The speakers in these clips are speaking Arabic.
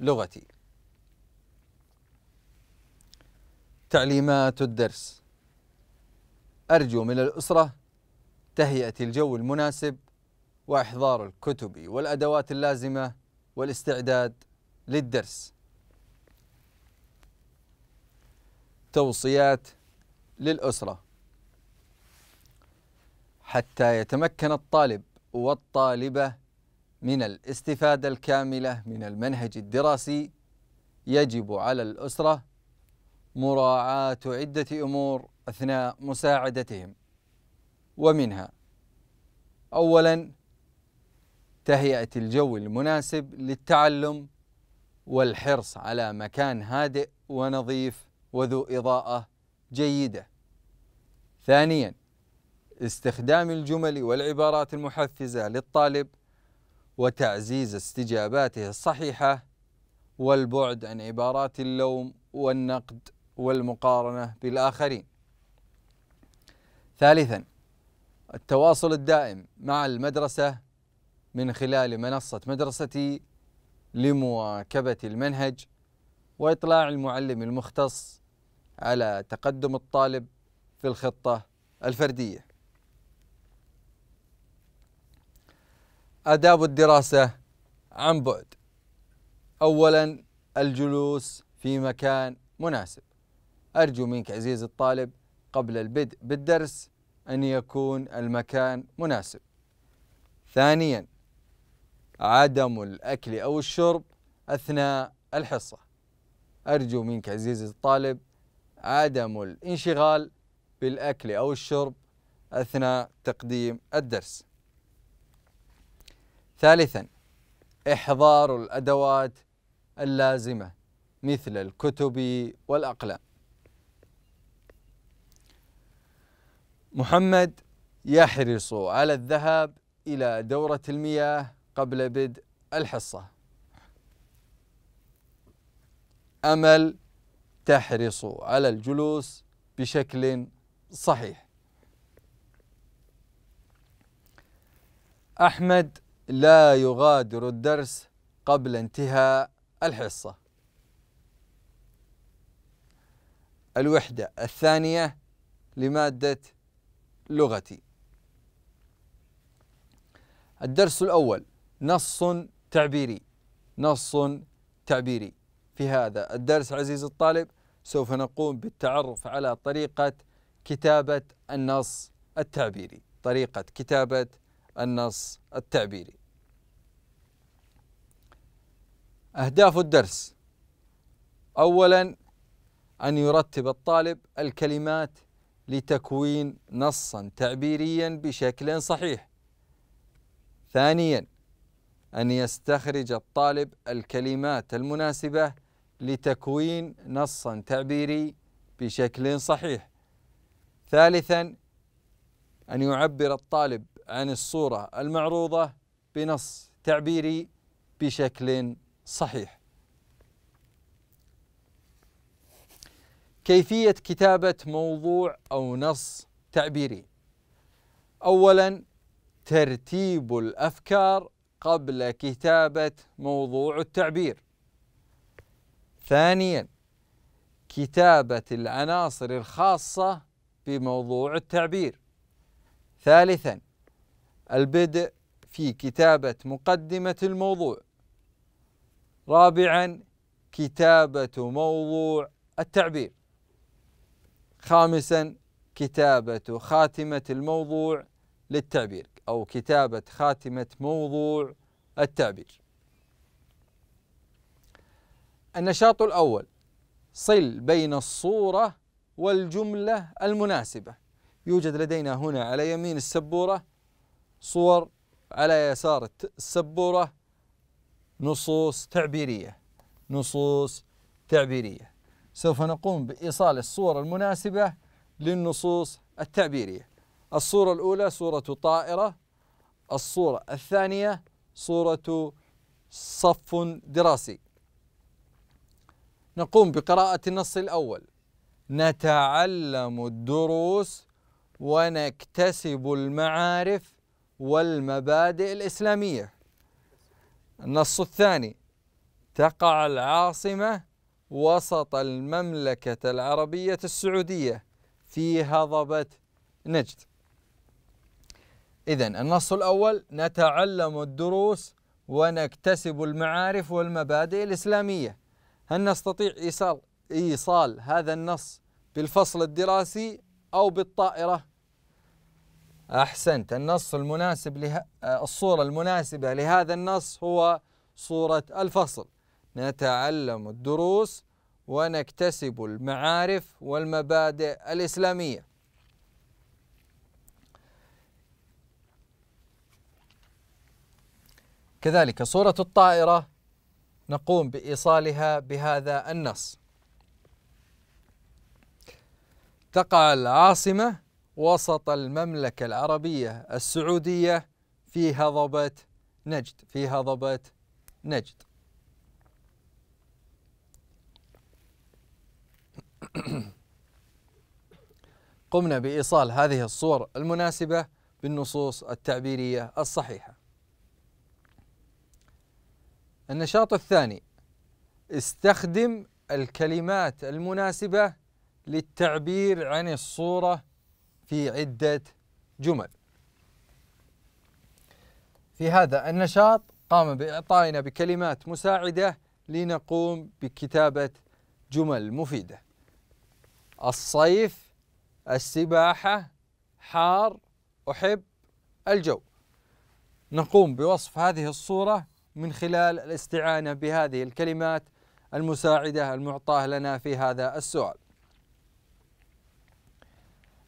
لغتي تعليمات الدرس أرجو من الأسرة تهيئة الجو المناسب وإحضار الكتب والأدوات اللازمة والاستعداد للدرس توصيات للأسرة حتى يتمكن الطالب والطالبة من الاستفادة الكاملة من المنهج الدراسي يجب على الأسرة مراعاة عدة أمور أثناء مساعدتهم ومنها أولا تهيئة الجو المناسب للتعلم والحرص على مكان هادئ ونظيف وذو إضاءة جيدة ثانيا استخدام الجمل والعبارات المحفزة للطالب وتعزيز استجاباته الصحيحة والبعد عن عبارات اللوم والنقد والمقارنة بالآخرين ثالثا التواصل الدائم مع المدرسة من خلال منصة مدرستي لمواكبة المنهج وإطلاع المعلم المختص على تقدم الطالب في الخطة الفردية آداب الدراسة عن بعد أولا الجلوس في مكان مناسب أرجو منك عزيزي الطالب قبل البدء بالدرس أن يكون المكان مناسب ثانيا عدم الأكل أو الشرب أثناء الحصة أرجو منك عزيزي الطالب عدم الانشغال بالأكل أو الشرب أثناء تقديم الدرس ثالثا إحضار الأدوات اللازمة مثل الكتب والأقلام محمد يحرص على الذهاب إلى دورة المياه قبل بدء الحصة أمل تحرص على الجلوس بشكل صحيح أحمد لا يغادر الدرس قبل انتهاء الحصة الوحدة الثانية لمادة لغتي الدرس الأول نص تعبيري نص تعبيري في هذا الدرس عزيزي الطالب سوف نقوم بالتعرف على طريقة كتابة النص التعبيري طريقة كتابة النص التعبيري أهداف الدرس أولا أن يرتب الطالب الكلمات لتكوين نصا تعبيريا بشكل صحيح ثانيا أن يستخرج الطالب الكلمات المناسبة لتكوين نصا تعبيري بشكل صحيح ثالثا أن يعبر الطالب عن الصورة المعروضة بنص تعبيري بشكل صحيح كيفية كتابة موضوع أو نص تعبيري أولا ترتيب الأفكار قبل كتابة موضوع التعبير ثانيا كتابة العناصر الخاصة بموضوع التعبير ثالثا البدء في كتابة مقدمة الموضوع رابعا كتابة موضوع التعبير خامسا كتابة خاتمة الموضوع للتعبير أو كتابة خاتمة موضوع التعبير النشاط الأول صل بين الصورة والجملة المناسبة يوجد لدينا هنا على يمين السبورة صور على يسار السبورة نصوص تعبيرية نصوص تعبيرية سوف نقوم بإيصال الصور المناسبة للنصوص التعبيرية الصورة الأولى صورة طائرة الصورة الثانية صورة صف دراسي نقوم بقراءة النص الأول نتعلم الدروس ونكتسب المعارف والمبادئ الإسلامية النص الثاني تقع العاصمة وسط المملكة العربية السعودية في هضبة نجد إذا النص الأول نتعلم الدروس ونكتسب المعارف والمبادئ الإسلامية هل نستطيع إيصال, إيصال هذا النص بالفصل الدراسي أو بالطائرة أحسنت النص المناسب له... آه، الصورة المناسبة لهذا النص هو صورة الفصل نتعلم الدروس ونكتسب المعارف والمبادئ الإسلامية كذلك صورة الطائرة نقوم بإيصالها بهذا النص تقع العاصمة وسط المملكة العربية السعودية في هضبة نجد في هضبة نجد قمنا بإيصال هذه الصور المناسبة بالنصوص التعبيرية الصحيحة النشاط الثاني استخدم الكلمات المناسبة للتعبير عن الصورة في عدة جمل في هذا النشاط قام بإعطائنا بكلمات مساعدة لنقوم بكتابة جمل مفيدة الصيف السباحة حار أحب الجو نقوم بوصف هذه الصورة من خلال الاستعانة بهذه الكلمات المساعدة المعطاة لنا في هذا السؤال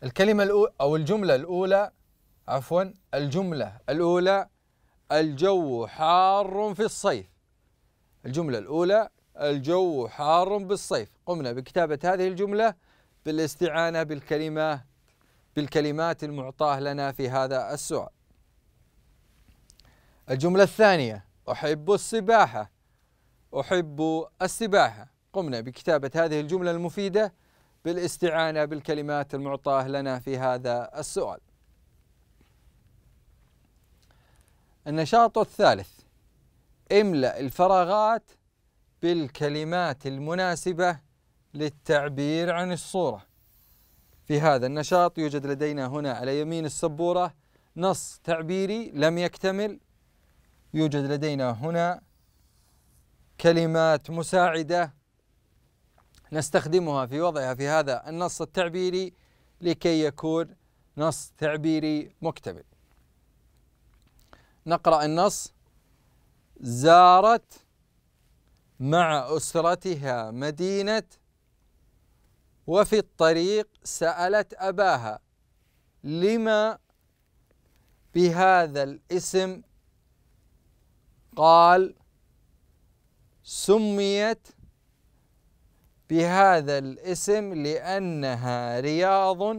الكلمة الأولى أو الجملة الأولى عفوا الجملة الأولى الجو حار في الصيف الجملة الأولى الجو حار بالصيف قمنا بكتابة هذه الجملة بالاستعانة بالكلمة بالكلمات المعطاة لنا في هذا السؤال الجملة الثانية أحب السباحة أحب السباحة قمنا بكتابة هذه الجملة المفيدة بالاستعانة بالكلمات المعطاة لنا في هذا السؤال النشاط الثالث املأ الفراغات بالكلمات المناسبة للتعبير عن الصورة في هذا النشاط يوجد لدينا هنا على يمين السبورة نص تعبيري لم يكتمل يوجد لدينا هنا كلمات مساعدة نستخدمها في وضعها في هذا النص التعبيري لكي يكون نص تعبيري مكتمل نقرأ النص زارت مع أسرتها مدينة وفي الطريق سألت أباها لما بهذا الاسم قال سميت بهذا الاسم لأنها رياض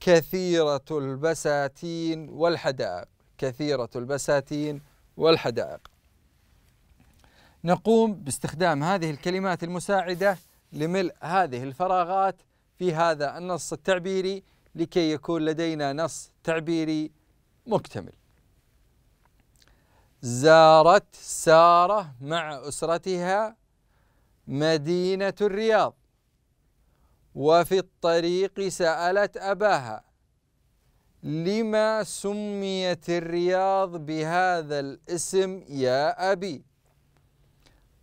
كثيرة البساتين والحدائق كثيرة البساتين والحدائق نقوم باستخدام هذه الكلمات المساعدة لملء هذه الفراغات في هذا النص التعبيري لكي يكون لدينا نص تعبيري مكتمل زارت سارة مع أسرتها مدينة الرياض وفي الطريق سألت أباها لما سميت الرياض بهذا الاسم يا أبي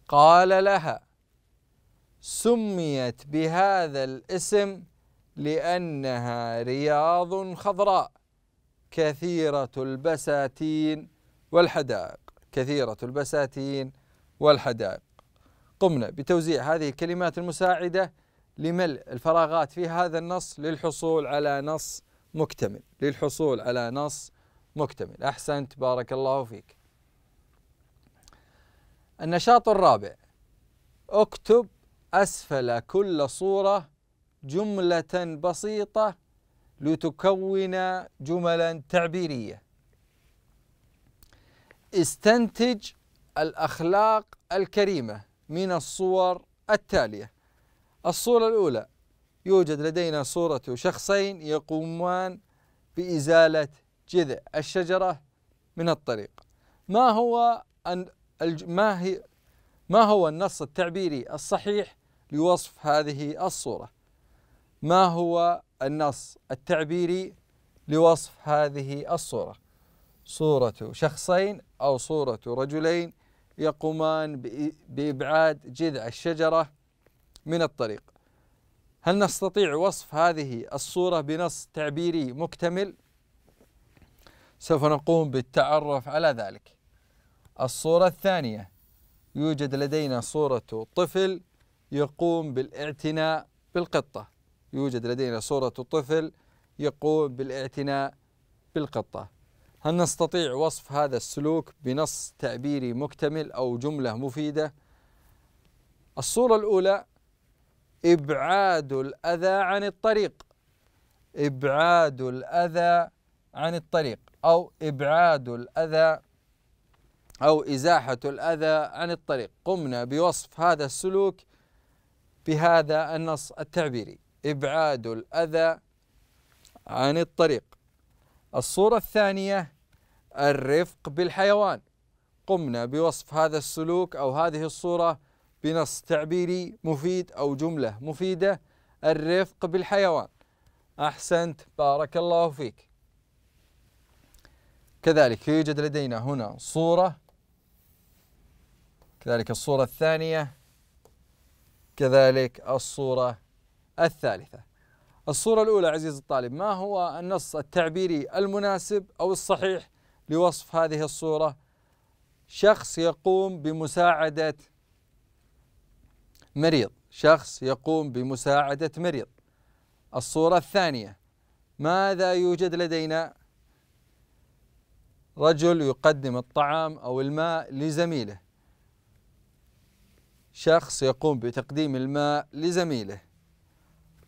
قال لها سميت بهذا الاسم لأنها رياض خضراء كثيرة البساتين والحدائق كثيرة البساتين والحدائق قمنا بتوزيع هذه الكلمات المساعدة لملء الفراغات في هذا النص للحصول على نص مكتمل للحصول على نص مكتمل أحسنت بارك الله فيك النشاط الرابع اكتب أسفل كل صورة جملة بسيطة لتكون جملا تعبيرية استنتج الأخلاق الكريمة من الصور التالية الصورة الأولى يوجد لدينا صورة شخصين يقومان بإزالة جذع الشجرة من الطريق ما هو أن ما هي ما هو النص التعبيري الصحيح لوصف هذه الصورة ما هو النص التعبيري لوصف هذه الصورة صورة شخصين أو صورة رجلين يقومان بإبعاد جذع الشجرة من الطريق هل نستطيع وصف هذه الصورة بنص تعبيري مكتمل؟ سوف نقوم بالتعرف على ذلك الصورة الثانية يوجد لدينا صورة طفل يقوم بالاعتناء بالقطة يوجد لدينا صورة طفل يقوم بالاعتناء بالقطة هل نستطيع وصف هذا السلوك بنص تعبيري مكتمل أو جملة مفيدة؟ الصورة الأولى إبعاد الأذى عن الطريق إبعاد الأذى عن الطريق أو إبعاد الأذى أو إزاحة الأذى عن الطريق قمنا بوصف هذا السلوك بهذا النص التعبيري إبعاد الأذى عن الطريق الصورة الثانية الرفق بالحيوان قمنا بوصف هذا السلوك أو هذه الصورة بنص تعبيري مفيد أو جملة مفيدة الرفق بالحيوان أحسنت بارك الله فيك كذلك يوجد لدينا هنا صورة كذلك الصورة الثانية كذلك الصورة الثالثة الصورة الأولى عزيزي الطالب ما هو النص التعبيري المناسب أو الصحيح لوصف هذه الصورة شخص يقوم بمساعدة مريض شخص يقوم بمساعدة مريض الصورة الثانية ماذا يوجد لدينا رجل يقدم الطعام أو الماء لزميله شخص يقوم بتقديم الماء لزميله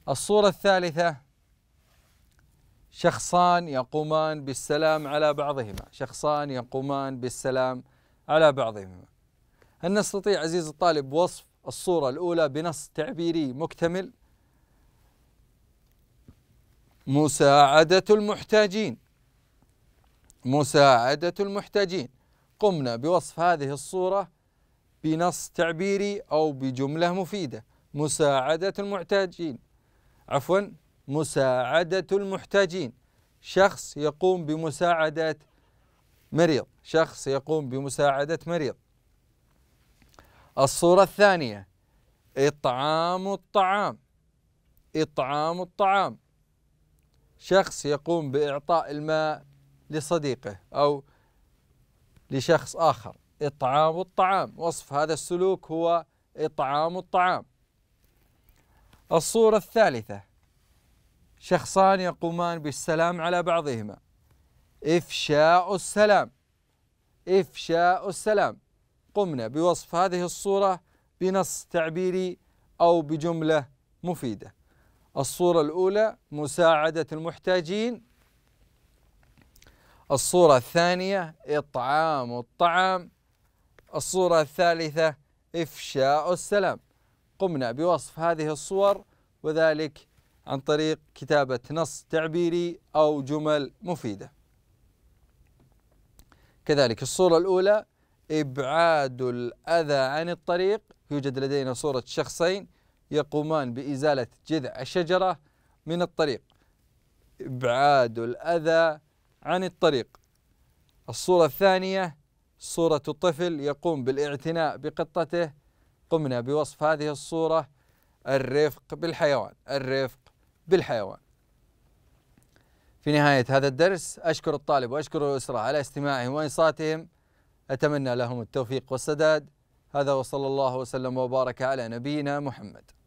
الصورة الثالثة شخصان يقومان بالسلام على بعضهما شخصان يقومان بالسلام على بعضهما هل نستطيع عزيز الطالب وصف الصورة الأولى بنص تعبيري مكتمل مساعدة المحتاجين مساعدة المحتاجين قمنا بوصف هذه الصورة بنص تعبيري أو بجملة مفيدة مساعدة المحتاجين عفوا مساعدة المحتاجين شخص يقوم بمساعدة مريض شخص يقوم بمساعدة مريض الصورة الثانية إطعام الطعام إطعام الطعام شخص يقوم بإعطاء الماء لصديقه أو لشخص آخر إطعام الطعام وصف هذا السلوك هو إطعام الطعام الصورة الثالثة شخصان يقومان بالسلام على بعضهما إفشاء السلام إفشاء السلام قمنا بوصف هذه الصورة بنص تعبيري أو بجملة مفيدة الصورة الأولى مساعدة المحتاجين الصورة الثانية إطعام الطعام الصورة الثالثة إفشاء السلام قمنا بوصف هذه الصور وذلك عن طريق كتابة نص تعبيري أو جمل مفيدة كذلك الصورة الأولى إبعاد الأذى عن الطريق يوجد لدينا صورة شخصين يقومان بإزالة جذع الشجرة من الطريق إبعاد الأذى عن الطريق الصورة الثانية صورة الطفل يقوم بالاعتناء بقطته قمنا بوصف هذه الصورة الرفق بالحيوان الرفق بالحيوان في نهاية هذا الدرس أشكر الطالب وأشكر الأسرة على استماعهم وإنصاتهم أتمنى لهم التوفيق والسداد هذا وصلى الله وسلم وبارك على نبينا محمد